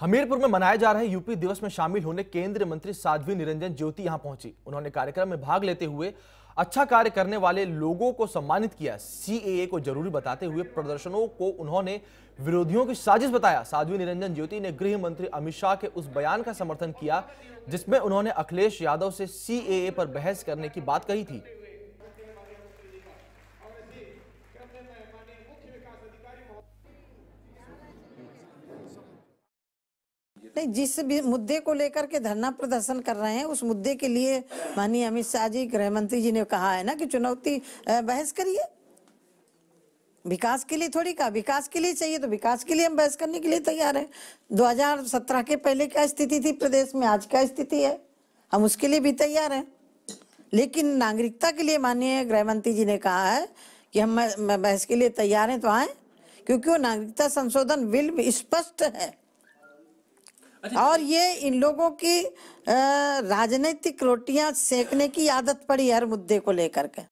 हमीरपुर में मनाए जा रहे यूपी दिवस में शामिल होने केंद्रीय मंत्री साध्वी निरंजन ज्योति यहां पहुंची उन्होंने कार्यक्रम में भाग लेते हुए अच्छा कार्य करने वाले लोगों को सम्मानित किया सीएए को जरूरी बताते हुए प्रदर्शनों को उन्होंने विरोधियों की साजिश बताया साध्वी निरंजन ज्योति ने गृह मंत्री अमित शाह के उस बयान का समर्थन किया जिसमें उन्होंने अखिलेश यादव से सीएए पर बहस करने की बात कही थी नहीं जिस भी मुद्दे को लेकर के धरना प्रदर्शन कर रहे हैं उस मुद्दे के लिए माननीय अमित शाह जी गृह मंत्री जी ने कहा है ना कि चुनौती बहस करिए विकास के लिए थोड़ी का विकास के लिए चाहिए तो विकास के लिए हम बहस करने के लिए तैयार हैं 2017 के पहले क्या स्थिति थी प्रदेश में आज क्या स्थिति है हम उसके लिए भी तैयार हैं लेकिन नागरिकता के लिए माननीय गृह मंत्री जी ने कहा है कि हम बहस के लिए तैयार हैं तो आए क्योंकि वो नागरिकता संशोधन बिल स्पष्ट है अच्छा। और ये इन लोगों की राजनीतिक रोटियां सेकने की आदत पड़ी हर मुद्दे को लेकर के